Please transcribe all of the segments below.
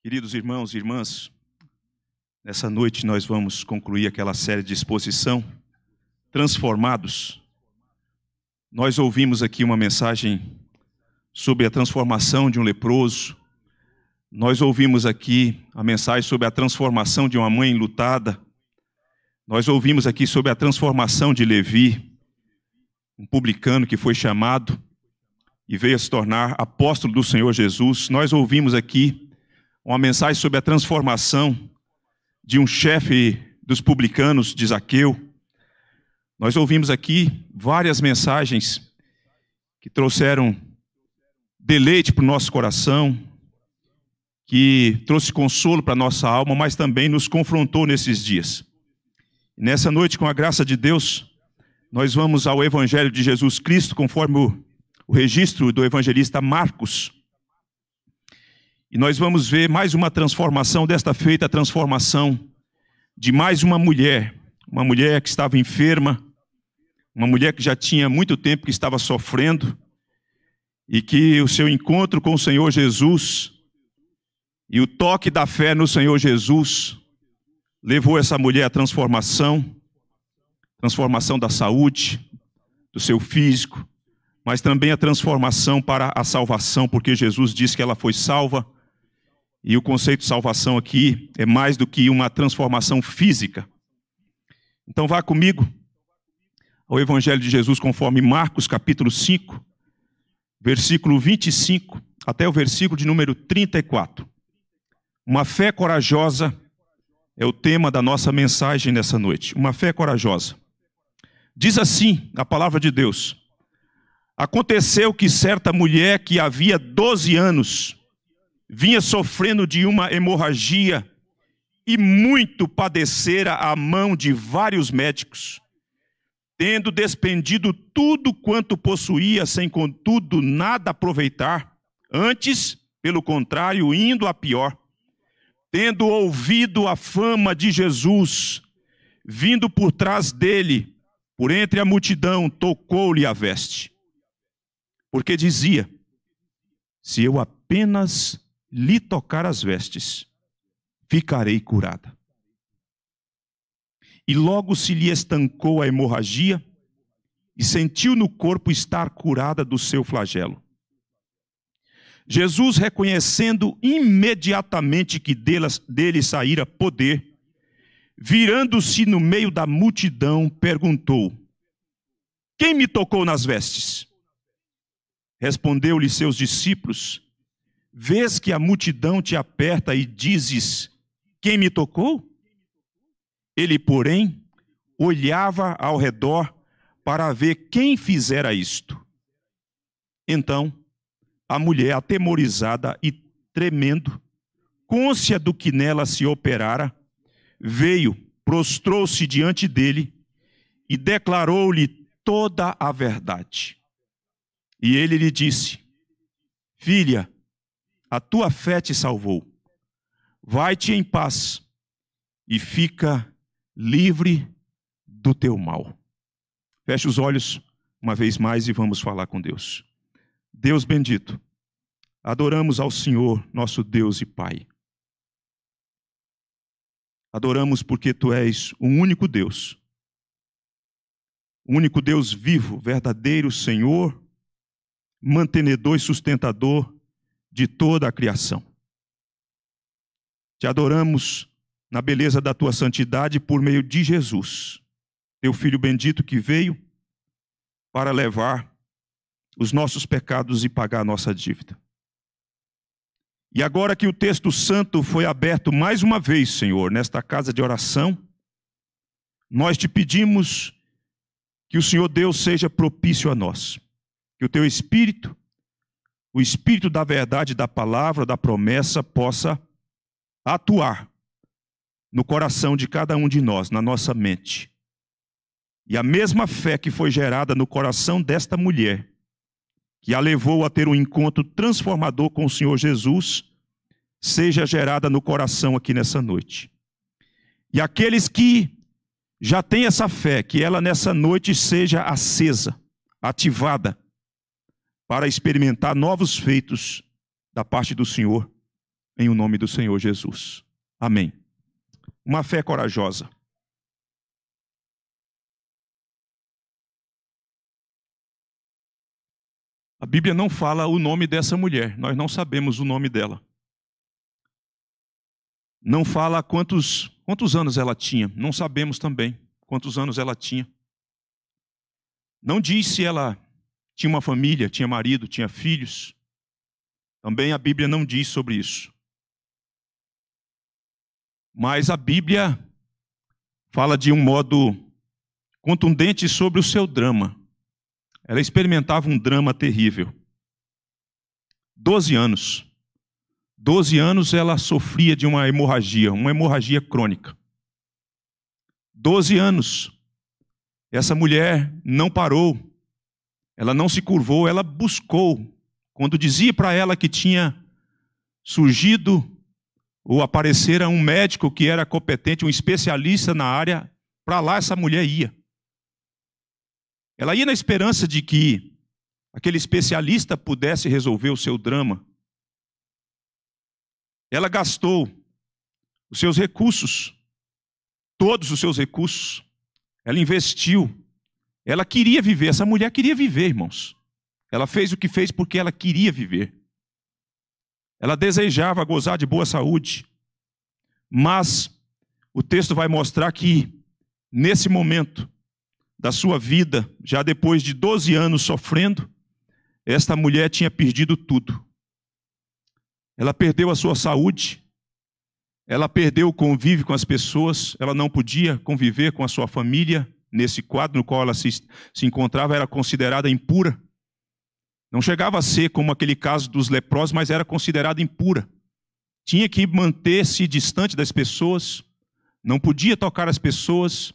Queridos irmãos e irmãs, nessa noite nós vamos concluir aquela série de exposição Transformados. Nós ouvimos aqui uma mensagem sobre a transformação de um leproso. Nós ouvimos aqui a mensagem sobre a transformação de uma mãe lutada. Nós ouvimos aqui sobre a transformação de Levi, um publicano que foi chamado e veio a se tornar apóstolo do Senhor Jesus. Nós ouvimos aqui uma mensagem sobre a transformação de um chefe dos publicanos de Zaqueu. Nós ouvimos aqui várias mensagens que trouxeram deleite para o nosso coração, que trouxe consolo para a nossa alma, mas também nos confrontou nesses dias. Nessa noite, com a graça de Deus, nós vamos ao Evangelho de Jesus Cristo, conforme o, o registro do evangelista Marcos, e nós vamos ver mais uma transformação, desta feita a transformação de mais uma mulher, uma mulher que estava enferma, uma mulher que já tinha muito tempo que estava sofrendo, e que o seu encontro com o Senhor Jesus e o toque da fé no Senhor Jesus levou essa mulher à transformação, transformação da saúde, do seu físico, mas também a transformação para a salvação, porque Jesus disse que ela foi salva e o conceito de salvação aqui é mais do que uma transformação física. Então vá comigo ao Evangelho de Jesus conforme Marcos capítulo 5, versículo 25 até o versículo de número 34. Uma fé corajosa é o tema da nossa mensagem nessa noite. Uma fé corajosa. Diz assim a palavra de Deus: Aconteceu que certa mulher que havia 12 anos vinha sofrendo de uma hemorragia e muito padecera a mão de vários médicos, tendo despendido tudo quanto possuía, sem contudo nada aproveitar, antes, pelo contrário, indo a pior. Tendo ouvido a fama de Jesus, vindo por trás dele, por entre a multidão, tocou-lhe a veste. Porque dizia: Se eu apenas lhe tocar as vestes, ficarei curada. E logo se lhe estancou a hemorragia, e sentiu no corpo estar curada do seu flagelo. Jesus, reconhecendo imediatamente que delas, dele saíra poder, virando-se no meio da multidão, perguntou: Quem me tocou nas vestes? Respondeu-lhe seus discípulos: Vês que a multidão te aperta e dizes: Quem me tocou? Ele, porém, olhava ao redor para ver quem fizera isto. Então, a mulher, atemorizada e tremendo, cônscia do que nela se operara, veio, prostrou-se diante dele e declarou-lhe toda a verdade. E ele lhe disse: Filha, a tua fé te salvou. Vai-te em paz e fica livre do teu mal. Feche os olhos uma vez mais e vamos falar com Deus. Deus bendito, adoramos ao Senhor, nosso Deus e Pai. Adoramos porque tu és o único Deus, o único Deus vivo, verdadeiro Senhor, mantenedor e sustentador de toda a criação. Te adoramos na beleza da tua santidade por meio de Jesus, teu filho bendito que veio para levar os nossos pecados e pagar a nossa dívida. E agora que o texto santo foi aberto mais uma vez, Senhor, nesta casa de oração, nós te pedimos que o Senhor Deus seja propício a nós, que o teu espírito o espírito da verdade, da palavra, da promessa possa atuar no coração de cada um de nós, na nossa mente. E a mesma fé que foi gerada no coração desta mulher, que a levou a ter um encontro transformador com o Senhor Jesus, seja gerada no coração aqui nessa noite. E aqueles que já têm essa fé, que ela nessa noite seja acesa, ativada para experimentar novos feitos da parte do Senhor, em o nome do Senhor Jesus. Amém. Uma fé corajosa. A Bíblia não fala o nome dessa mulher, nós não sabemos o nome dela. Não fala quantos, quantos anos ela tinha, não sabemos também quantos anos ela tinha. Não diz se ela tinha uma família, tinha marido, tinha filhos. Também a Bíblia não diz sobre isso. Mas a Bíblia fala de um modo contundente sobre o seu drama. Ela experimentava um drama terrível. Doze anos. Doze anos ela sofria de uma hemorragia, uma hemorragia crônica. Doze anos. Essa mulher não parou ela não se curvou, ela buscou. Quando dizia para ela que tinha surgido ou aparecera um médico que era competente, um especialista na área, para lá essa mulher ia. Ela ia na esperança de que aquele especialista pudesse resolver o seu drama. Ela gastou os seus recursos, todos os seus recursos. Ela investiu ela queria viver, essa mulher queria viver, irmãos. Ela fez o que fez porque ela queria viver. Ela desejava gozar de boa saúde. Mas o texto vai mostrar que, nesse momento da sua vida, já depois de 12 anos sofrendo, esta mulher tinha perdido tudo. Ela perdeu a sua saúde, ela perdeu o convívio com as pessoas, ela não podia conviver com a sua família, nesse quadro no qual ela se, se encontrava era considerada impura. Não chegava a ser como aquele caso dos leprosos, mas era considerada impura. Tinha que manter-se distante das pessoas, não podia tocar as pessoas,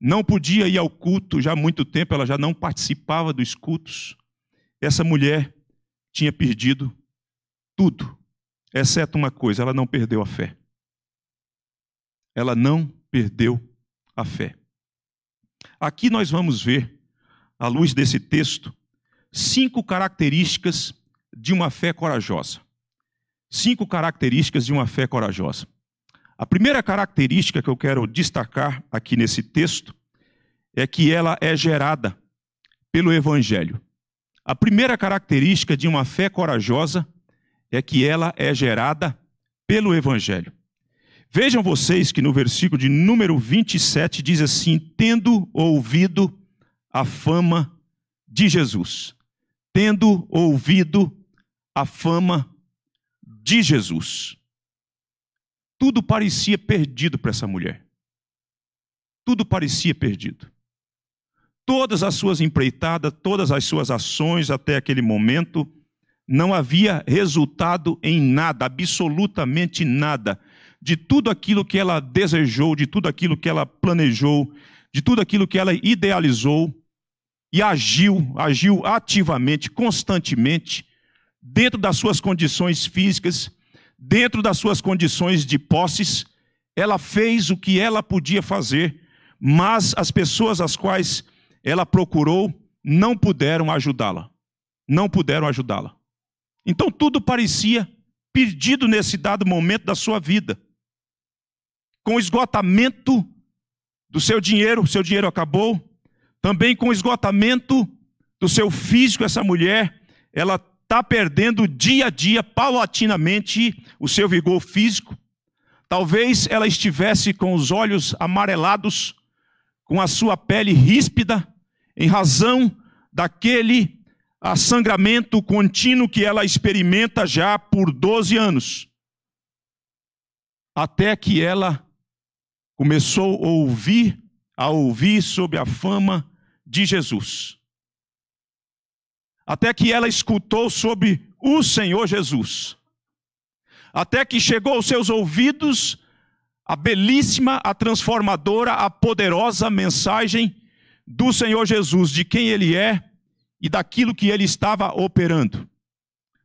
não podia ir ao culto, já há muito tempo ela já não participava dos cultos. Essa mulher tinha perdido tudo, exceto uma coisa: ela não perdeu a fé. Ela não perdeu a fé. Aqui nós vamos ver, à luz desse texto, cinco características de uma fé corajosa. Cinco características de uma fé corajosa. A primeira característica que eu quero destacar aqui nesse texto é que ela é gerada pelo Evangelho. A primeira característica de uma fé corajosa é que ela é gerada pelo Evangelho. Vejam vocês que no versículo de número 27 diz assim: tendo ouvido a fama de Jesus. Tendo ouvido a fama de Jesus. Tudo parecia perdido para essa mulher. Tudo parecia perdido. Todas as suas empreitadas, todas as suas ações até aquele momento, não havia resultado em nada, absolutamente nada de tudo aquilo que ela desejou, de tudo aquilo que ela planejou, de tudo aquilo que ela idealizou e agiu, agiu ativamente, constantemente, dentro das suas condições físicas, dentro das suas condições de posses, ela fez o que ela podia fazer, mas as pessoas às quais ela procurou não puderam ajudá-la. Não puderam ajudá-la. Então tudo parecia perdido nesse dado momento da sua vida com o esgotamento do seu dinheiro, o seu dinheiro acabou, também com o esgotamento do seu físico, essa mulher, ela está perdendo dia a dia, paulatinamente, o seu vigor físico. Talvez ela estivesse com os olhos amarelados, com a sua pele ríspida, em razão daquele sangramento contínuo que ela experimenta já por 12 anos. Até que ela começou a ouvir, a ouvir sobre a fama de Jesus. Até que ela escutou sobre o Senhor Jesus. Até que chegou aos seus ouvidos a belíssima, a transformadora, a poderosa mensagem do Senhor Jesus, de quem ele é e daquilo que ele estava operando.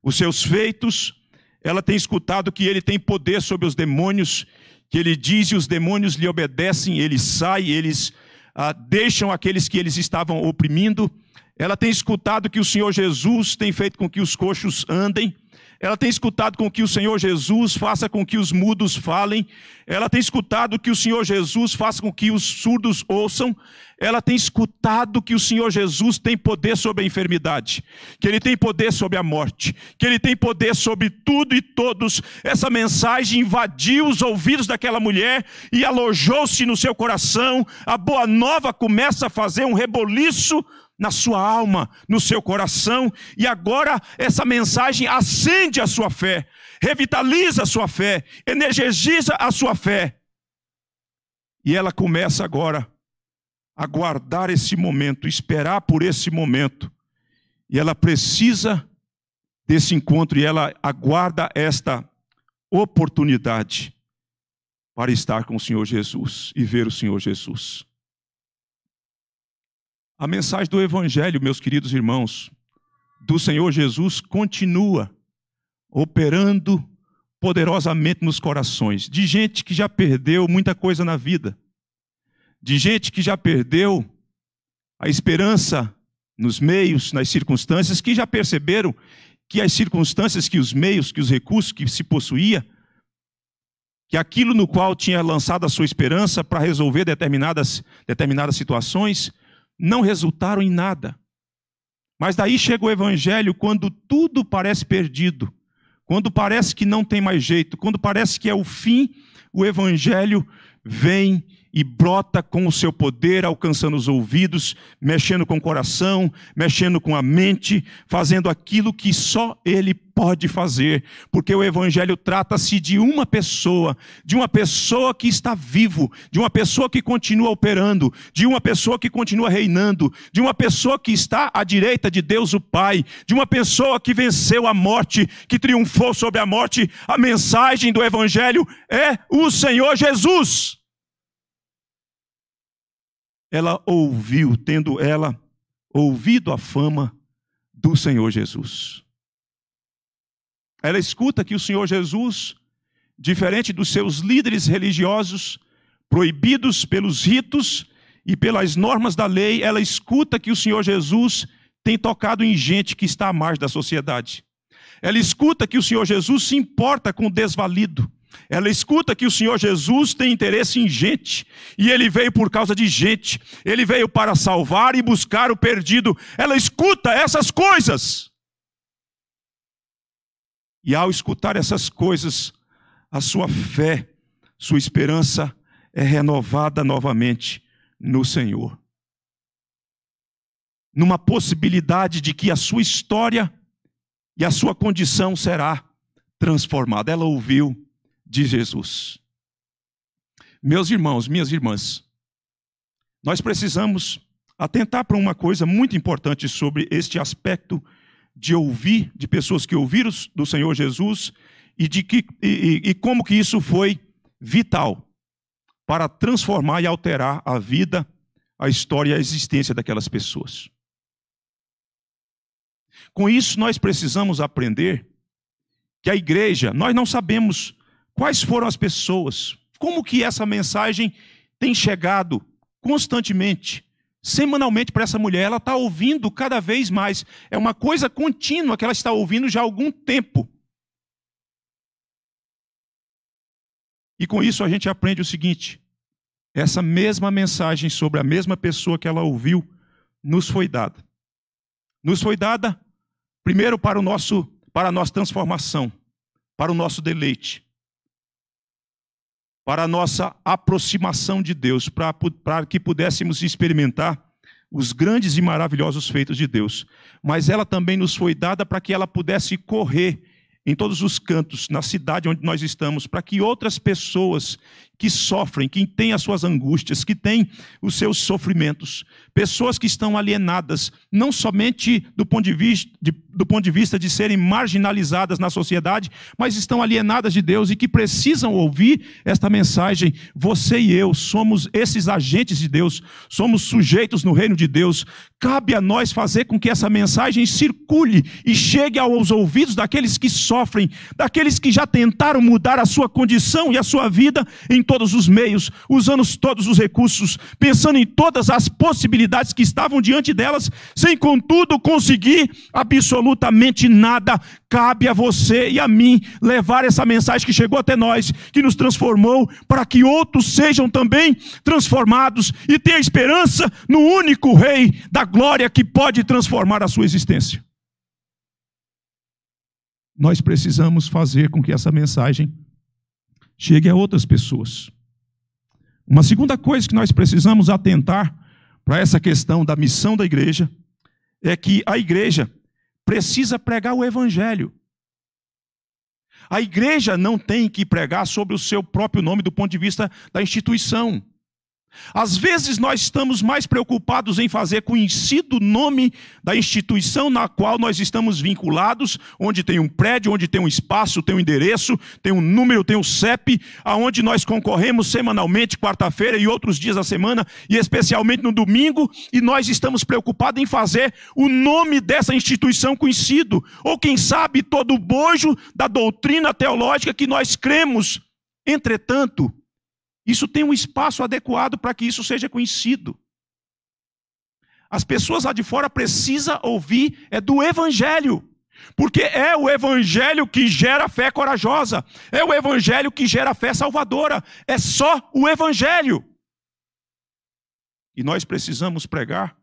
Os seus feitos, ela tem escutado que ele tem poder sobre os demônios que ele diz e os demônios lhe obedecem, ele sai, eles ah, deixam aqueles que eles estavam oprimindo. Ela tem escutado que o Senhor Jesus tem feito com que os coxos andem ela tem escutado com que o Senhor Jesus faça com que os mudos falem, ela tem escutado que o Senhor Jesus faça com que os surdos ouçam, ela tem escutado que o Senhor Jesus tem poder sobre a enfermidade, que ele tem poder sobre a morte, que ele tem poder sobre tudo e todos. Essa mensagem invadiu os ouvidos daquela mulher e alojou-se no seu coração. A boa nova começa a fazer um reboliço na sua alma, no seu coração, e agora essa mensagem acende a sua fé, revitaliza a sua fé, energiza a sua fé. E ela começa agora a guardar esse momento, esperar por esse momento. E ela precisa desse encontro e ela aguarda esta oportunidade para estar com o Senhor Jesus e ver o Senhor Jesus. A mensagem do Evangelho, meus queridos irmãos, do Senhor Jesus continua operando poderosamente nos corações de gente que já perdeu muita coisa na vida, de gente que já perdeu a esperança nos meios, nas circunstâncias, que já perceberam que as circunstâncias, que os meios, que os recursos que se possuía, que aquilo no qual tinha lançado a sua esperança para resolver determinadas, determinadas situações, não resultaram em nada. Mas daí chega o evangelho quando tudo parece perdido, quando parece que não tem mais jeito, quando parece que é o fim, o evangelho vem e brota com o seu poder, alcançando os ouvidos, mexendo com o coração, mexendo com a mente, fazendo aquilo que só ele pode fazer, porque o evangelho trata-se de uma pessoa, de uma pessoa que está vivo, de uma pessoa que continua operando, de uma pessoa que continua reinando, de uma pessoa que está à direita de Deus o Pai, de uma pessoa que venceu a morte, que triunfou sobre a morte. A mensagem do evangelho é o Senhor Jesus ela ouviu, tendo ela ouvido a fama do Senhor Jesus. Ela escuta que o Senhor Jesus, diferente dos seus líderes religiosos, proibidos pelos ritos e pelas normas da lei, ela escuta que o Senhor Jesus tem tocado em gente que está à margem da sociedade. Ela escuta que o Senhor Jesus se importa com o desvalido. Ela escuta que o Senhor Jesus tem interesse em gente, e ele veio por causa de gente, ele veio para salvar e buscar o perdido. Ela escuta essas coisas. E ao escutar essas coisas, a sua fé, sua esperança é renovada novamente no Senhor. Numa possibilidade de que a sua história e a sua condição será transformada. Ela ouviu de Jesus. Meus irmãos, minhas irmãs, nós precisamos atentar para uma coisa muito importante sobre este aspecto de ouvir, de pessoas que ouviram do Senhor Jesus e, de que, e, e como que isso foi vital para transformar e alterar a vida, a história e a existência daquelas pessoas. Com isso, nós precisamos aprender que a igreja, nós não sabemos Quais foram as pessoas? Como que essa mensagem tem chegado constantemente, semanalmente para essa mulher? Ela está ouvindo cada vez mais. É uma coisa contínua que ela está ouvindo já há algum tempo. E com isso a gente aprende o seguinte: essa mesma mensagem sobre a mesma pessoa que ela ouviu nos foi dada. Nos foi dada primeiro para o nosso para a nossa transformação, para o nosso deleite para a nossa aproximação de Deus, para, para que pudéssemos experimentar os grandes e maravilhosos feitos de Deus. Mas ela também nos foi dada para que ela pudesse correr em todos os cantos, na cidade onde nós estamos, para que outras pessoas que sofrem, que têm as suas angústias, que têm os seus sofrimentos. Pessoas que estão alienadas, não somente do ponto de vista de, do ponto de, vista de serem marginalizadas na sociedade, mas estão alienadas de Deus e que precisam ouvir esta mensagem. Você e eu somos esses agentes de Deus, somos sujeitos no reino de Deus. Cabe a nós fazer com que essa mensagem circule e chegue aos ouvidos daqueles que sofrem, daqueles que já tentaram mudar a sua condição e a sua vida em todos os meios, usando todos os recursos, pensando em todas as possibilidades que estavam diante delas, sem contudo conseguir absolutamente nada. Cabe a você e a mim levar essa mensagem que chegou até nós, que nos transformou, para que outros sejam também transformados e tenha esperança no único Rei da glória que pode transformar a sua existência. Nós precisamos fazer com que essa mensagem chegue a outras pessoas. Uma segunda coisa que nós precisamos atentar para essa questão da missão da igreja é que a igreja precisa pregar o evangelho. A igreja não tem que pregar sobre o seu próprio nome do ponto de vista da instituição. Às vezes nós estamos mais preocupados em fazer conhecido o nome da instituição na qual nós estamos vinculados, onde tem um prédio, onde tem um espaço, tem um endereço, tem um número, tem um CEP, aonde nós concorremos semanalmente, quarta-feira e outros dias da semana, e especialmente no domingo, e nós estamos preocupados em fazer o nome dessa instituição conhecido, ou quem sabe todo o bojo da doutrina teológica que nós cremos. Entretanto, isso tem um espaço adequado para que isso seja conhecido. As pessoas lá de fora precisam ouvir é do Evangelho. Porque é o Evangelho que gera fé corajosa, é o Evangelho que gera fé salvadora, é só o Evangelho. E nós precisamos pregar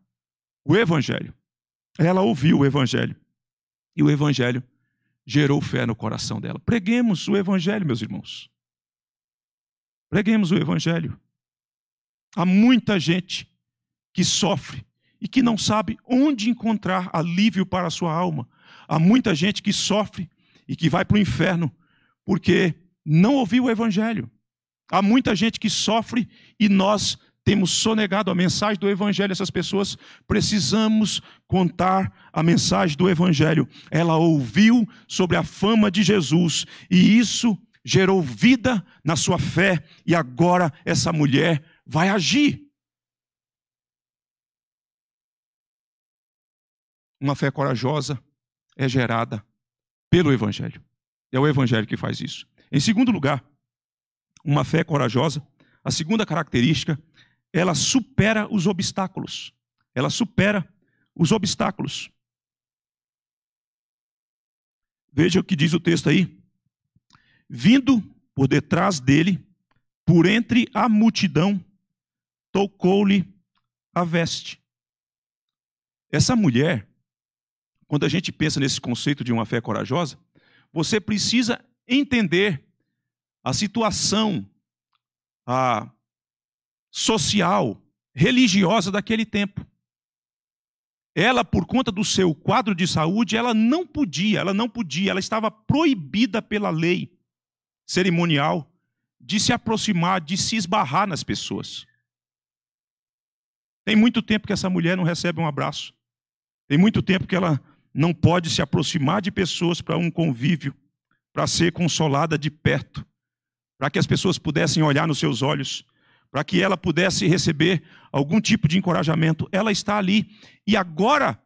o Evangelho. Ela ouviu o Evangelho e o Evangelho gerou fé no coração dela. Preguemos o Evangelho, meus irmãos. Preguemos o Evangelho. Há muita gente que sofre e que não sabe onde encontrar alívio para a sua alma. Há muita gente que sofre e que vai para o inferno porque não ouviu o Evangelho. Há muita gente que sofre e nós temos sonegado a mensagem do Evangelho. Essas pessoas precisamos contar a mensagem do Evangelho. Ela ouviu sobre a fama de Jesus e isso gerou vida na sua fé e agora essa mulher vai agir. Uma fé corajosa é gerada pelo Evangelho. É o Evangelho que faz isso. Em segundo lugar, uma fé corajosa, a segunda característica, ela supera os obstáculos. Ela supera os obstáculos. Veja o que diz o texto aí, Vindo por detrás dele, por entre a multidão, tocou-lhe a veste. Essa mulher, quando a gente pensa nesse conceito de uma fé corajosa, você precisa entender a situação a social, religiosa daquele tempo. Ela, por conta do seu quadro de saúde, ela não podia, ela não podia, ela estava proibida pela lei cerimonial de se aproximar, de se esbarrar nas pessoas. Tem muito tempo que essa mulher não recebe um abraço. Tem muito tempo que ela não pode se aproximar de pessoas para um convívio, para ser consolada de perto, para que as pessoas pudessem olhar nos seus olhos, para que ela pudesse receber algum tipo de encorajamento. Ela está ali e agora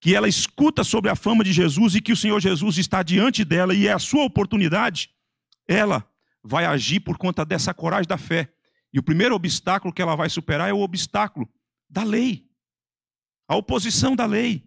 que ela escuta sobre a fama de Jesus e que o Senhor Jesus está diante dela e é a sua oportunidade, ela vai agir por conta dessa coragem da fé. E o primeiro obstáculo que ela vai superar é o obstáculo da lei, a oposição da lei.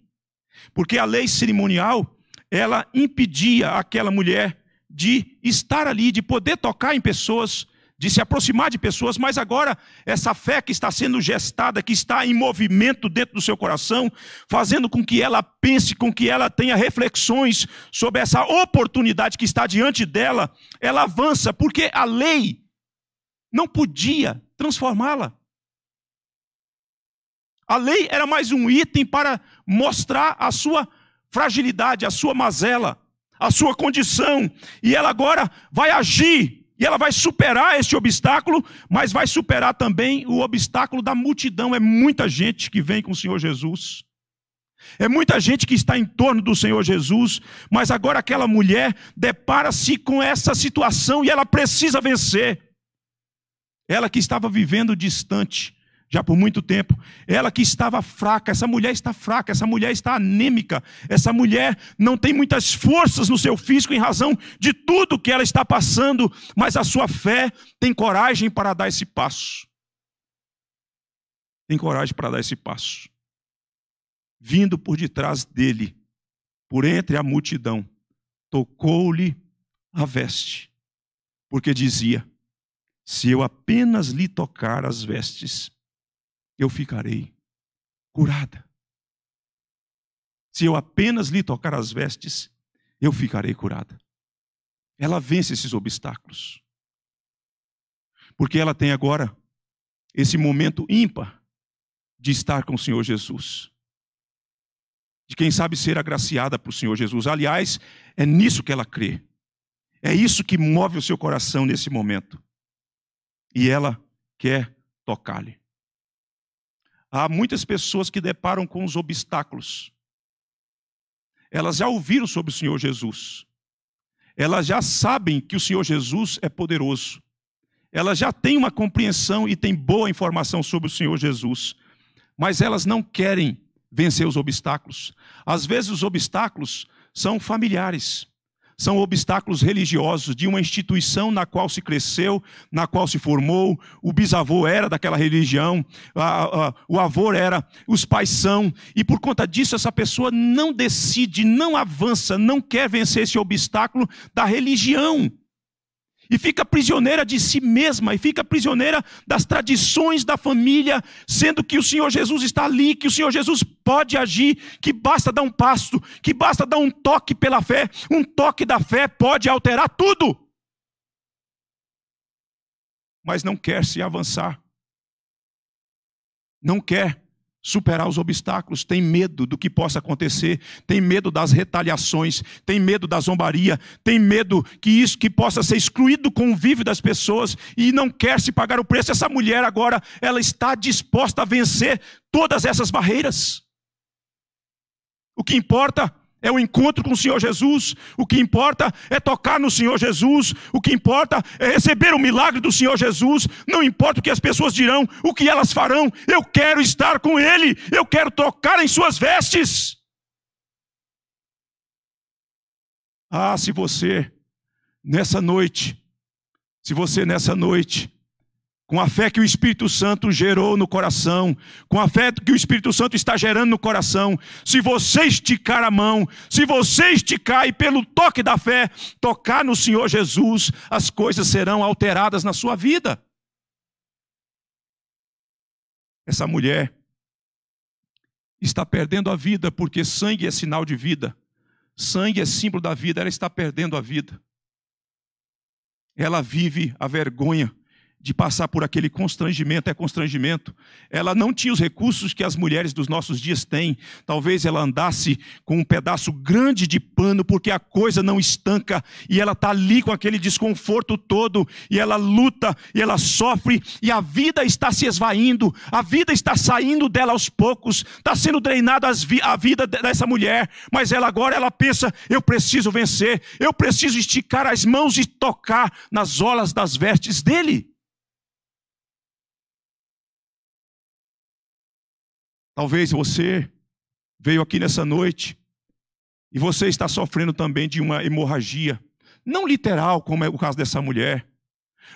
Porque a lei cerimonial, ela impedia aquela mulher de estar ali, de poder tocar em pessoas, de se aproximar de pessoas, mas agora essa fé que está sendo gestada, que está em movimento dentro do seu coração, fazendo com que ela pense, com que ela tenha reflexões sobre essa oportunidade que está diante dela, ela avança, porque a lei não podia transformá-la. A lei era mais um item para mostrar a sua fragilidade, a sua mazela, a sua condição, e ela agora vai agir e ela vai superar este obstáculo, mas vai superar também o obstáculo da multidão. É muita gente que vem com o Senhor Jesus. É muita gente que está em torno do Senhor Jesus, mas agora aquela mulher depara-se com essa situação e ela precisa vencer. Ela que estava vivendo distante, já por muito tempo. Ela que estava fraca, essa mulher está fraca, essa mulher está anêmica, essa mulher não tem muitas forças no seu físico em razão de tudo que ela está passando, mas a sua fé tem coragem para dar esse passo. Tem coragem para dar esse passo. Vindo por detrás dele, por entre a multidão, tocou-lhe a veste, porque dizia: Se eu apenas lhe tocar as vestes, eu ficarei curada. Se eu apenas lhe tocar as vestes, eu ficarei curada. Ela vence esses obstáculos. Porque ela tem agora esse momento ímpar de estar com o Senhor Jesus. De quem sabe ser agraciada para o Senhor Jesus. Aliás, é nisso que ela crê. É isso que move o seu coração nesse momento. E ela quer tocar-lhe. Há muitas pessoas que deparam com os obstáculos. Elas já ouviram sobre o Senhor Jesus. Elas já sabem que o Senhor Jesus é poderoso. Elas já têm uma compreensão e têm boa informação sobre o Senhor Jesus. Mas elas não querem vencer os obstáculos. Às vezes, os obstáculos são familiares são obstáculos religiosos de uma instituição na qual se cresceu, na qual se formou, o bisavô era daquela religião, a, a, o avô era, os pais são, e por conta disso essa pessoa não decide, não avança, não quer vencer esse obstáculo da religião e fica prisioneira de si mesma, e fica prisioneira das tradições da família, sendo que o Senhor Jesus está ali, que o Senhor Jesus pode agir, que basta dar um passo, que basta dar um toque pela fé, um toque da fé pode alterar tudo. Mas não quer se avançar, não quer superar os obstáculos, tem medo do que possa acontecer, tem medo das retaliações, tem medo da zombaria, tem medo que isso que possa ser excluído do convívio das pessoas e não quer se pagar o preço. Essa mulher agora, ela está disposta a vencer todas essas barreiras. O que importa é o encontro com o Senhor Jesus. O que importa é tocar no Senhor Jesus. O que importa é receber o milagre do Senhor Jesus. Não importa o que as pessoas dirão, o que elas farão. Eu quero estar com Ele. Eu quero tocar em Suas vestes. Ah, se você nessa noite, se você nessa noite com a fé que o Espírito Santo gerou no coração, com a fé que o Espírito Santo está gerando no coração, se você esticar a mão, se você esticar e pelo toque da fé tocar no Senhor Jesus, as coisas serão alteradas na sua vida. Essa mulher está perdendo a vida porque sangue é sinal de vida, sangue é símbolo da vida, ela está perdendo a vida. Ela vive a vergonha de passar por aquele constrangimento, é constrangimento. Ela não tinha os recursos que as mulheres dos nossos dias têm. Talvez ela andasse com um pedaço grande de pano, porque a coisa não estanca, e ela está ali com aquele desconforto todo, e ela luta, e ela sofre, e a vida está se esvaindo, a vida está saindo dela aos poucos, está sendo drenada a vida dessa mulher, mas ela agora ela pensa: eu preciso vencer, eu preciso esticar as mãos e tocar nas olas das vestes dele. Talvez você veio aqui nessa noite e você está sofrendo também de uma hemorragia, não literal, como é o caso dessa mulher,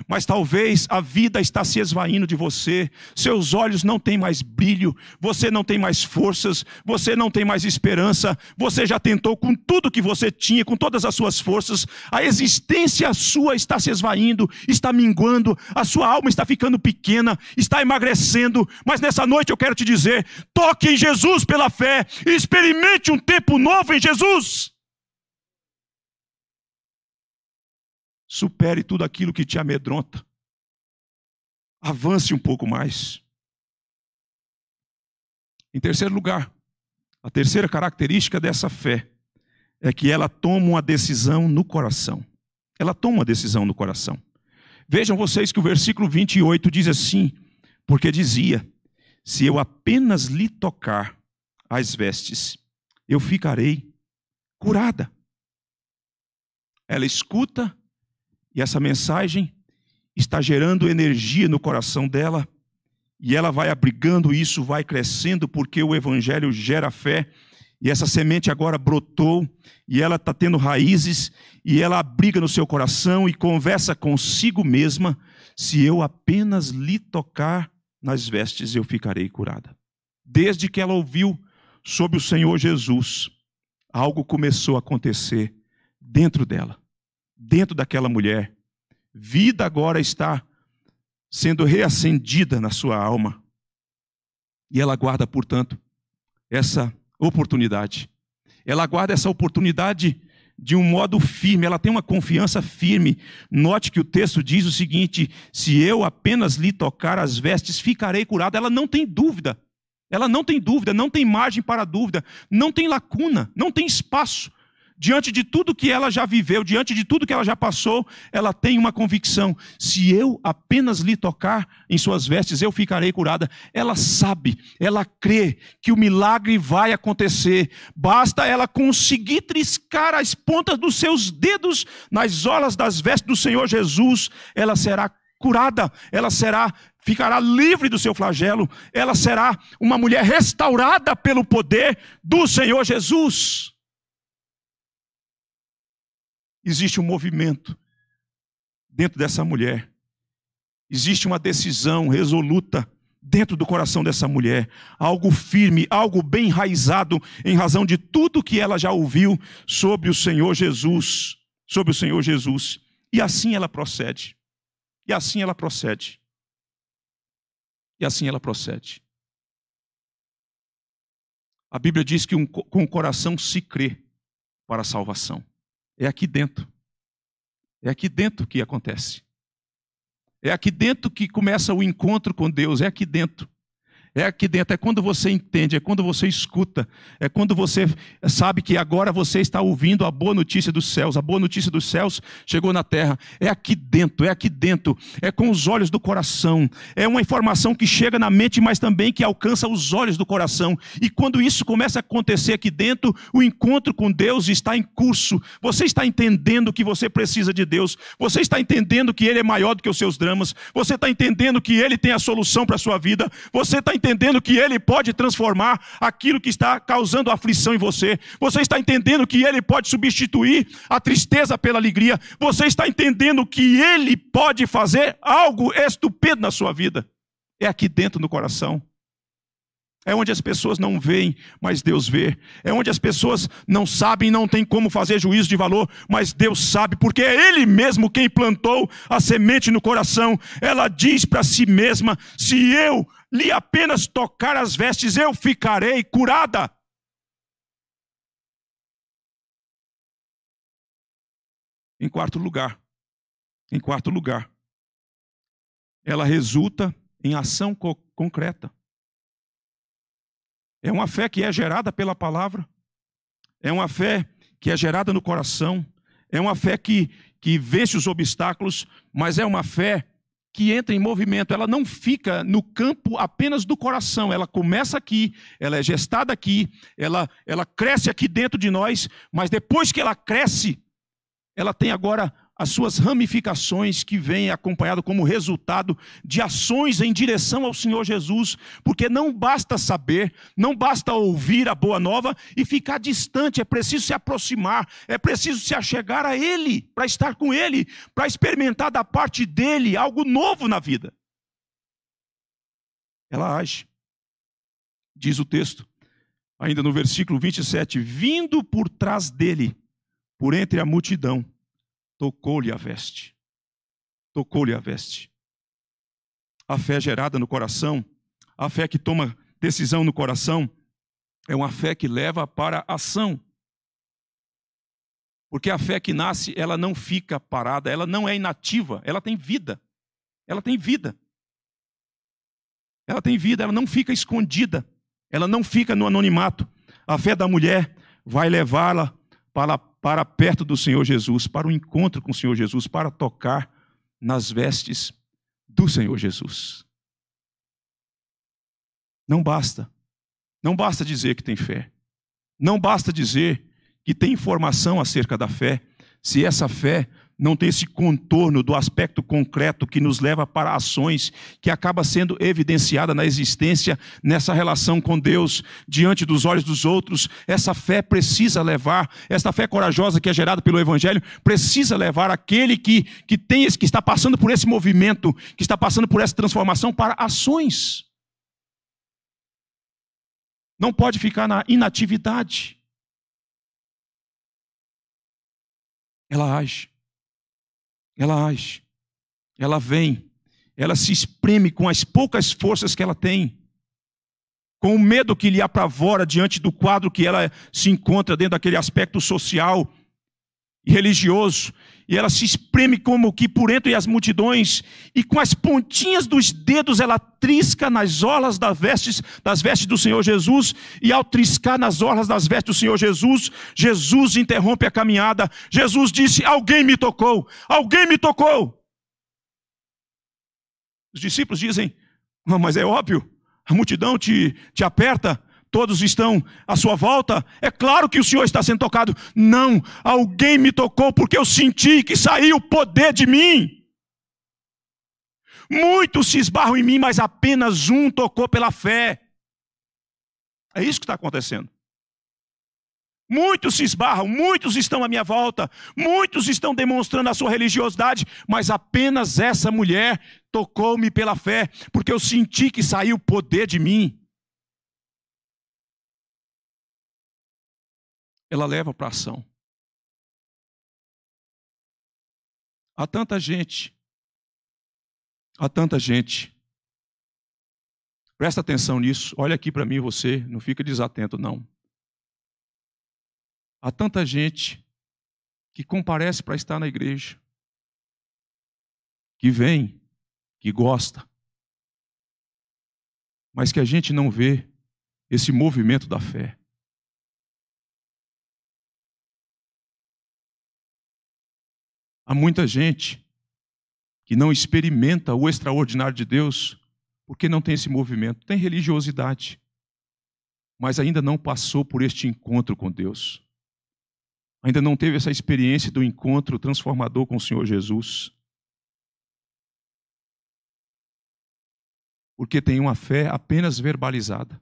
mas talvez a vida está se esvaindo de você, seus olhos não têm mais brilho, você não tem mais forças, você não tem mais esperança, você já tentou com tudo que você tinha, com todas as suas forças, a existência sua está se esvaindo, está minguando, a sua alma está ficando pequena, está emagrecendo. Mas nessa noite eu quero te dizer: toque em Jesus pela fé, experimente um tempo novo em Jesus. Supere tudo aquilo que te amedronta. Avance um pouco mais. Em terceiro lugar, a terceira característica dessa fé é que ela toma uma decisão no coração. Ela toma uma decisão no coração. Vejam vocês que o versículo 28 diz assim: Porque dizia: Se eu apenas lhe tocar as vestes, eu ficarei curada. Ela escuta e essa mensagem está gerando energia no coração dela, e ela vai abrigando isso, vai crescendo, porque o Evangelho gera fé, e essa semente agora brotou, e ela está tendo raízes, e ela abriga no seu coração e conversa consigo mesma: se eu apenas lhe tocar nas vestes, eu ficarei curada. Desde que ela ouviu sobre o Senhor Jesus, algo começou a acontecer dentro dela dentro daquela mulher. Vida agora está sendo reacendida na sua alma. E ela guarda portanto, essa oportunidade. Ela guarda essa oportunidade de um modo firme, ela tem uma confiança firme. Note que o texto diz o seguinte: se eu apenas lhe tocar as vestes, ficarei curada. Ela não tem dúvida, ela não tem dúvida, não tem margem para dúvida, não tem lacuna, não tem espaço diante de tudo que ela já viveu, diante de tudo que ela já passou, ela tem uma convicção: se eu apenas lhe tocar em suas vestes, eu ficarei curada. Ela sabe, ela crê que o milagre vai acontecer, basta ela conseguir triscar as pontas dos seus dedos nas orlas das vestes do Senhor Jesus, ela será curada, ela será ficará livre do seu flagelo, ela será uma mulher restaurada pelo poder do Senhor Jesus existe um movimento dentro dessa mulher. Existe uma decisão resoluta dentro do coração dessa mulher, algo firme, algo bem enraizado em razão de tudo que ela já ouviu sobre o Senhor Jesus, sobre o Senhor Jesus. E assim ela procede. E assim ela procede. E assim ela procede. A Bíblia diz que um, com o coração se crê para a salvação. É aqui dentro. É aqui dentro que acontece. É aqui dentro que começa o encontro com Deus, é aqui dentro. É aqui dentro, é quando você entende, é quando você escuta, é quando você sabe que agora você está ouvindo a boa notícia dos céus, a boa notícia dos céus chegou na terra. É aqui dentro, é aqui dentro, é com os olhos do coração. É uma informação que chega na mente, mas também que alcança os olhos do coração. E quando isso começa a acontecer aqui dentro, o encontro com Deus está em curso. Você está entendendo que você precisa de Deus, você está entendendo que Ele é maior do que os seus dramas, você está entendendo que Ele tem a solução para a sua vida, você está entendendo que Ele pode transformar aquilo que está causando aflição em você. Você está entendendo que Ele pode substituir a tristeza pela alegria. Você está entendendo que Ele pode fazer algo estupendo na sua vida. É aqui dentro do coração. É onde as pessoas não veem, mas Deus vê. É onde as pessoas não sabem, não tem como fazer juízo de valor, mas Deus sabe, porque é Ele mesmo quem plantou a semente no coração. Ela diz para si mesma: se eu lhe apenas tocar as vestes, eu ficarei curada. Em quarto lugar, em quarto lugar, ela resulta em ação co concreta. É uma fé que é gerada pela palavra, é uma fé que é gerada no coração, é uma fé que, que vence os obstáculos, mas é uma fé que entra em movimento, ela não fica no campo apenas do coração, ela começa aqui, ela é gestada aqui, ela, ela cresce aqui dentro de nós, mas depois que ela cresce, ela tem agora as suas ramificações que vêm acompanhado como resultado de ações em direção ao Senhor Jesus, porque não basta saber, não basta ouvir a boa nova e ficar distante, é preciso se aproximar, é preciso se achegar a Ele, para estar com Ele, para experimentar da parte dele algo novo na vida. Ela age, diz o texto, ainda no versículo 27, vindo por trás dele, por entre a multidão tocou-lhe a veste. Tocou-lhe a veste. A fé é gerada no coração, a fé que toma decisão no coração, é uma fé que leva para ação. Porque a fé que nasce, ela não fica parada, ela não é inativa, ela tem vida. Ela tem vida. Ela tem vida, ela não fica escondida, ela não fica no anonimato. A fé da mulher vai levá-la para, para perto do Senhor Jesus, para o encontro com o Senhor Jesus, para tocar nas vestes do Senhor Jesus. Não basta. Não basta dizer que tem fé. Não basta dizer que tem informação acerca da fé, se essa fé não tem esse contorno do aspecto concreto que nos leva para ações que acaba sendo evidenciada na existência, nessa relação com Deus, diante dos olhos dos outros. Essa fé precisa levar, essa fé corajosa que é gerada pelo Evangelho, precisa levar aquele que, que tem esse, que está passando por esse movimento, que está passando por essa transformação para ações. Não pode ficar na inatividade. Ela age ela age, ela vem, ela se exprime com as poucas forças que ela tem, com o medo que lhe apavora diante do quadro que ela se encontra dentro daquele aspecto social e religioso, e ela se espreme como que por entre as multidões, e com as pontinhas dos dedos ela trisca nas orlas das vestes, das vestes do Senhor Jesus, e ao triscar nas orlas das vestes do Senhor Jesus, Jesus interrompe a caminhada. Jesus disse: Alguém me tocou, alguém me tocou. Os discípulos dizem: Não, mas é óbvio, a multidão te, te aperta todos estão à sua volta, é claro que o Senhor está sendo tocado. Não, alguém me tocou porque eu senti que saiu o poder de mim. Muitos se esbarram em mim, mas apenas um tocou pela fé. É isso que está acontecendo. Muitos se esbarram, muitos estão à minha volta, muitos estão demonstrando a sua religiosidade, mas apenas essa mulher tocou-me pela fé, porque eu senti que saiu o poder de mim. ela leva para ação. Há tanta gente, há tanta gente. Presta atenção nisso, olha aqui para mim você, não fica desatento não. Há tanta gente que comparece para estar na igreja, que vem, que gosta, mas que a gente não vê esse movimento da fé. Há muita gente que não experimenta o extraordinário de Deus porque não tem esse movimento, tem religiosidade, mas ainda não passou por este encontro com Deus. Ainda não teve essa experiência do encontro transformador com o Senhor Jesus. Porque tem uma fé apenas verbalizada.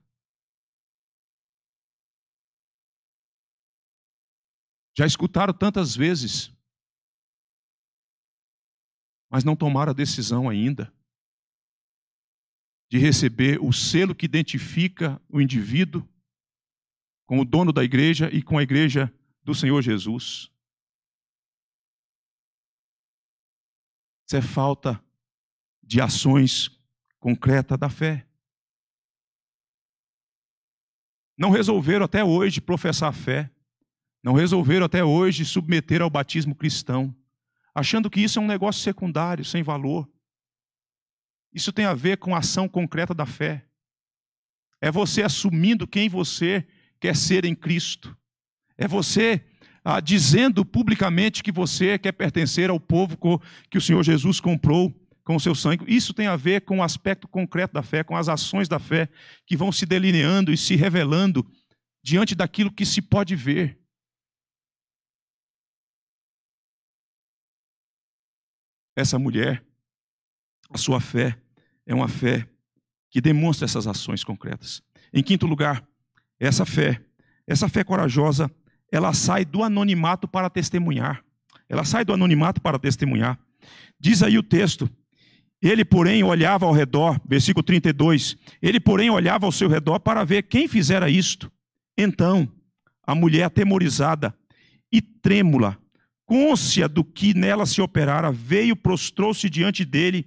Já escutaram tantas vezes mas não tomaram a decisão ainda de receber o selo que identifica o indivíduo com o dono da igreja e com a igreja do Senhor Jesus. Isso é falta de ações concretas da fé. Não resolveram até hoje professar a fé, não resolveram até hoje submeter ao batismo cristão achando que isso é um negócio secundário, sem valor. Isso tem a ver com a ação concreta da fé. É você assumindo quem você quer ser em Cristo. É você ah, dizendo publicamente que você quer pertencer ao povo que o Senhor Jesus comprou com o seu sangue. Isso tem a ver com o aspecto concreto da fé, com as ações da fé que vão se delineando e se revelando diante daquilo que se pode ver. essa mulher, a sua fé é uma fé que demonstra essas ações concretas. Em quinto lugar, essa fé, essa fé corajosa, ela sai do anonimato para testemunhar. Ela sai do anonimato para testemunhar. Diz aí o texto: ele, porém, olhava ao redor, versículo 32. Ele, porém, olhava ao seu redor para ver quem fizera isto. Então, a mulher atemorizada e trêmula consciência do que nela se operara, veio, prostrou-se diante dele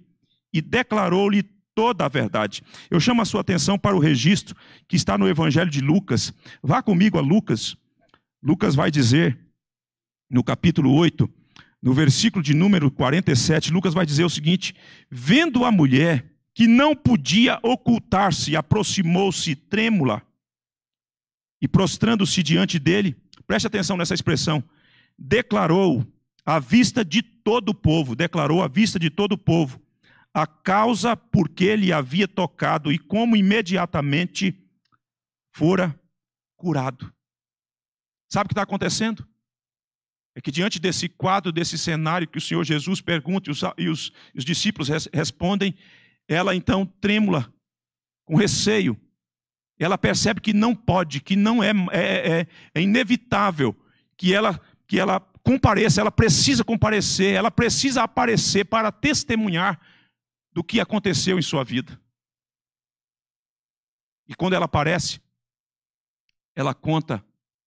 e declarou-lhe toda a verdade. Eu chamo a sua atenção para o registro que está no Evangelho de Lucas. Vá comigo a Lucas. Lucas vai dizer, no capítulo 8, no versículo de número 47, Lucas vai dizer o seguinte: Vendo a mulher que não podia ocultar-se, aproximou-se trêmula e prostrando-se diante dele, preste atenção nessa expressão, declarou à vista de todo o povo, declarou à vista de todo o povo, a causa por que ele havia tocado e como imediatamente fora curado. Sabe o que está acontecendo? É que diante desse quadro, desse cenário que o Senhor Jesus pergunta e os, e os, os discípulos res, respondem, ela então trêmula, com receio. Ela percebe que não pode, que não é, é, é, é inevitável que ela que ela compareça, ela precisa comparecer, ela precisa aparecer para testemunhar do que aconteceu em sua vida. E quando ela aparece, ela conta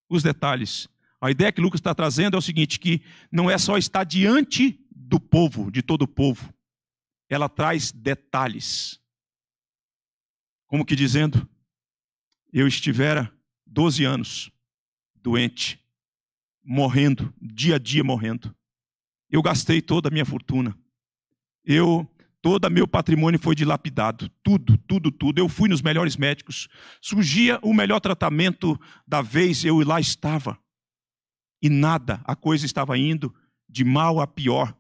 os detalhes. A ideia que Lucas está trazendo é o seguinte: que não é só estar diante do povo, de todo o povo, ela traz detalhes. Como que dizendo, eu estivera 12 anos doente, morrendo, dia a dia morrendo. Eu gastei toda a minha fortuna. Eu todo meu patrimônio foi dilapidado, tudo, tudo, tudo. Eu fui nos melhores médicos, surgia o melhor tratamento da vez, eu lá estava. E nada, a coisa estava indo de mal a pior.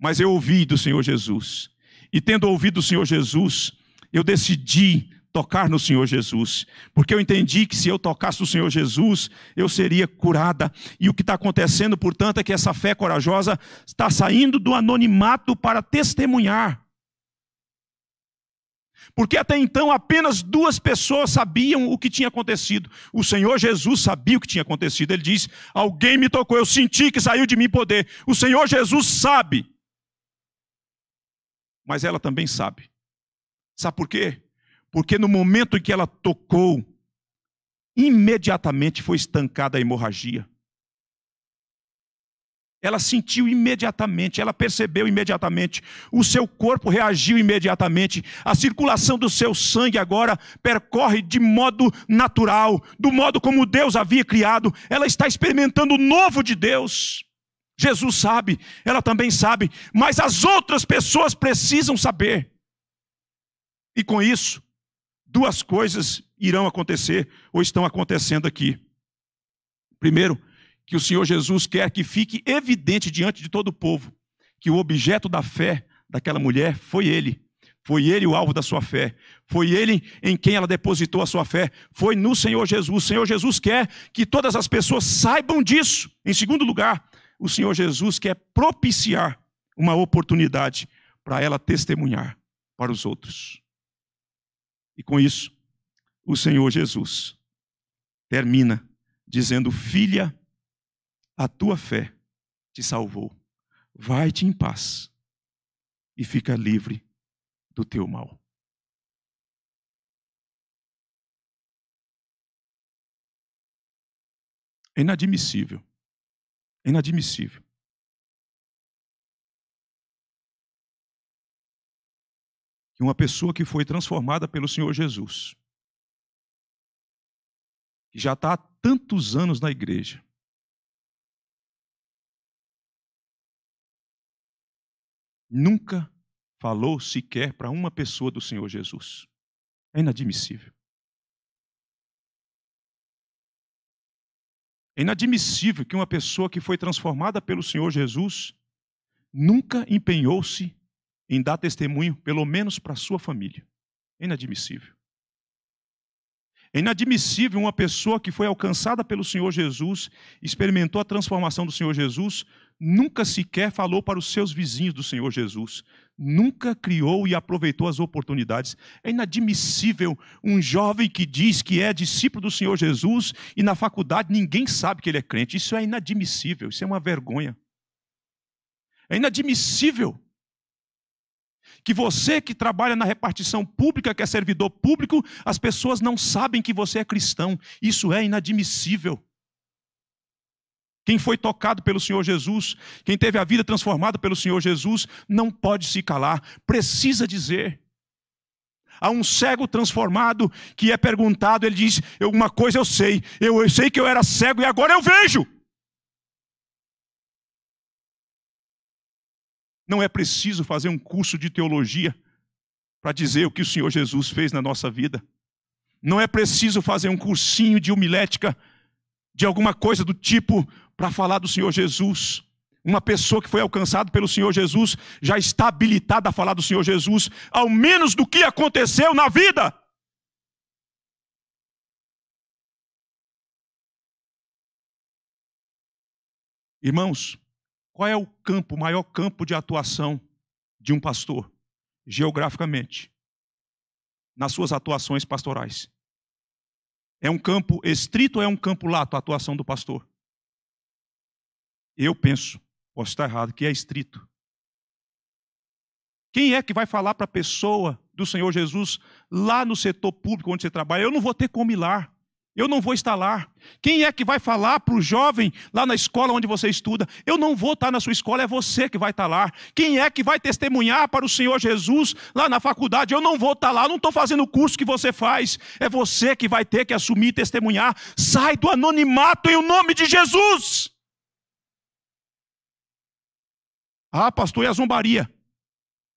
Mas eu ouvi do Senhor Jesus. E tendo ouvido o Senhor Jesus, eu decidi tocar no Senhor Jesus, porque eu entendi que se eu tocasse o Senhor Jesus, eu seria curada. E o que está acontecendo, portanto, é que essa fé corajosa está saindo do anonimato para testemunhar. Porque até então apenas duas pessoas sabiam o que tinha acontecido. O Senhor Jesus sabia o que tinha acontecido. Ele diz: Alguém me tocou, eu senti que saiu de mim poder. O Senhor Jesus sabe. Mas ela também sabe. Sabe por quê? porque no momento em que ela tocou, imediatamente foi estancada a hemorragia. Ela sentiu imediatamente, ela percebeu imediatamente, o seu corpo reagiu imediatamente, a circulação do seu sangue agora percorre de modo natural, do modo como Deus havia criado, ela está experimentando o novo de Deus. Jesus sabe, ela também sabe, mas as outras pessoas precisam saber. E com isso, duas coisas irão acontecer ou estão acontecendo aqui. Primeiro, que o Senhor Jesus quer que fique evidente diante de todo o povo que o objeto da fé daquela mulher foi ele. Foi ele o alvo da sua fé. Foi ele em quem ela depositou a sua fé. Foi no Senhor Jesus. O Senhor Jesus quer que todas as pessoas saibam disso. Em segundo lugar, o Senhor Jesus quer propiciar uma oportunidade para ela testemunhar para os outros. E com isso, o Senhor Jesus termina dizendo: Filha, a tua fé te salvou. Vai-te em paz e fica livre do teu mal. É inadmissível. É inadmissível que uma pessoa que foi transformada pelo Senhor Jesus, que já está há tantos anos na igreja, nunca falou sequer para uma pessoa do Senhor Jesus. É inadmissível. É inadmissível que uma pessoa que foi transformada pelo Senhor Jesus nunca empenhou-se em dar testemunho, pelo menos para sua família. É inadmissível. É inadmissível uma pessoa que foi alcançada pelo Senhor Jesus, experimentou a transformação do Senhor Jesus, nunca sequer falou para os seus vizinhos do Senhor Jesus, nunca criou e aproveitou as oportunidades. É inadmissível um jovem que diz que é discípulo do Senhor Jesus e na faculdade ninguém sabe que ele é crente. Isso é inadmissível, isso é uma vergonha. É inadmissível que você que trabalha na repartição pública, que é servidor público, as pessoas não sabem que você é cristão. Isso é inadmissível. Quem foi tocado pelo Senhor Jesus, quem teve a vida transformada pelo Senhor Jesus, não pode se calar, precisa dizer. Há um cego transformado que é perguntado, ele diz: Uma coisa eu sei, eu, eu sei que eu era cego e agora eu vejo. Não é preciso fazer um curso de teologia para dizer o que o Senhor Jesus fez na nossa vida. Não é preciso fazer um cursinho de homilética, de alguma coisa do tipo, para falar do Senhor Jesus. Uma pessoa que foi alcançada pelo Senhor Jesus já está habilitada a falar do Senhor Jesus, ao menos do que aconteceu na vida. Irmãos, qual é o campo, o maior campo de atuação de um pastor, geograficamente, nas suas atuações pastorais? É um campo estrito ou é um campo lato a atuação do pastor? Eu penso, posso estar errado, que é estrito. Quem é que vai falar para a pessoa do Senhor Jesus lá no setor público onde você trabalha? Eu não vou ter como ir lá. Eu não vou estar lá. Quem é que vai falar para o jovem lá na escola onde você estuda? Eu não vou estar na sua escola, é você que vai estar lá. Quem é que vai testemunhar para o Senhor Jesus lá na faculdade? Eu não vou estar lá, não estou fazendo o curso que você faz. É você que vai ter que assumir e testemunhar. Sai do anonimato em nome de Jesus. Ah, pastor, e a zombaria?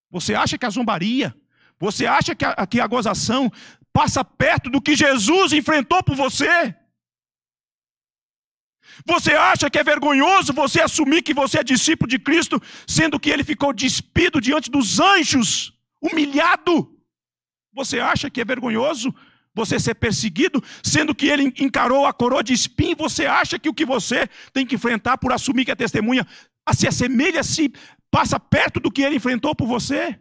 Você acha que a zombaria, você acha que a, que a gozação passa perto do que Jesus enfrentou por você? Você acha que é vergonhoso você assumir que você é discípulo de Cristo, sendo que ele ficou despido diante dos anjos, humilhado? Você acha que é vergonhoso você ser perseguido, sendo que ele encarou a coroa de espinho? Você acha que o que você tem que enfrentar por assumir que é testemunha se assemelha, se passa perto do que ele enfrentou por você?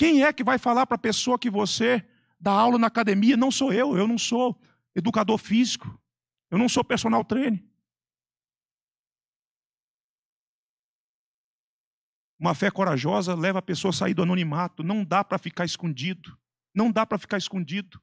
Quem é que vai falar para a pessoa que você dá aula na academia? Não sou eu, eu não sou educador físico, eu não sou personal trainer. Uma fé corajosa leva a pessoa a sair do anonimato, não dá para ficar escondido, não dá para ficar escondido.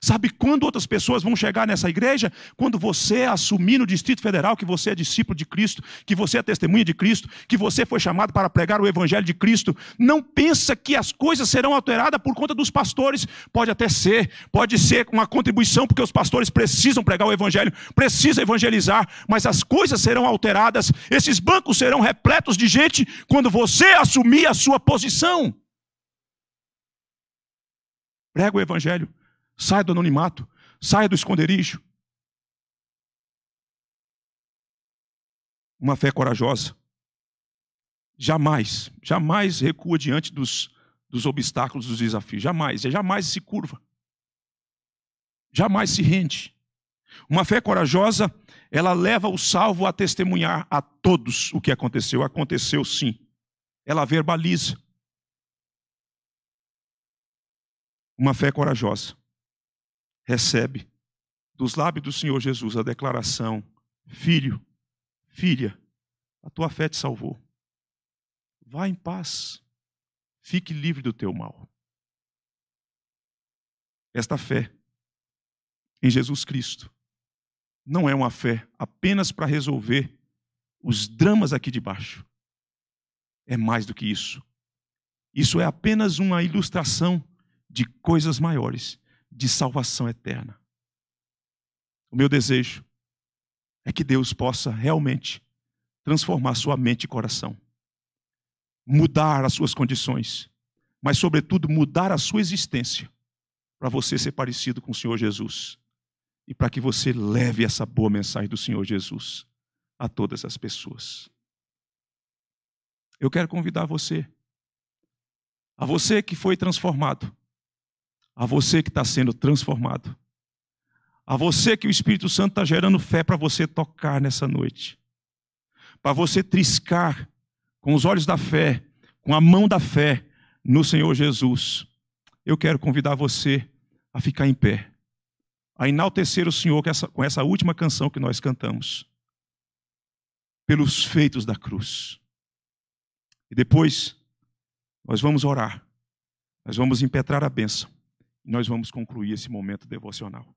Sabe quando outras pessoas vão chegar nessa igreja? Quando você assumir no Distrito Federal que você é discípulo de Cristo, que você é testemunha de Cristo, que você foi chamado para pregar o Evangelho de Cristo. Não pensa que as coisas serão alteradas por conta dos pastores. Pode até ser, pode ser uma contribuição, porque os pastores precisam pregar o Evangelho, precisam evangelizar, mas as coisas serão alteradas. Esses bancos serão repletos de gente quando você assumir a sua posição. Prega o Evangelho Saia do anonimato, saia do esconderijo. Uma fé corajosa. Jamais, jamais recua diante dos, dos obstáculos, dos desafios. Jamais, é jamais se curva. Jamais se rende. Uma fé corajosa, ela leva o salvo a testemunhar a todos o que aconteceu. Aconteceu sim. Ela verbaliza. Uma fé corajosa recebe dos lábios do Senhor Jesus a declaração: Filho, filha, a tua fé te salvou. Vá em paz, fique livre do teu mal. Esta fé em Jesus Cristo não é uma fé apenas para resolver os dramas aqui de baixo. É mais do que isso. Isso é apenas uma ilustração de coisas maiores de salvação eterna. O meu desejo é que Deus possa realmente transformar sua mente e coração, mudar as suas condições, mas, sobretudo, mudar a sua existência para você ser parecido com o Senhor Jesus e para que você leve essa boa mensagem do Senhor Jesus a todas as pessoas. Eu quero convidar você, a você que foi transformado, a você que está sendo transformado, a você que o Espírito Santo está gerando fé para você tocar nessa noite, para você triscar com os olhos da fé, com a mão da fé no Senhor Jesus. Eu quero convidar você a ficar em pé, a enaltecer o Senhor com essa, com essa última canção que nós cantamos, pelos feitos da cruz. E depois, nós vamos orar, nós vamos impetrar a bênção nós vamos concluir esse momento devocional.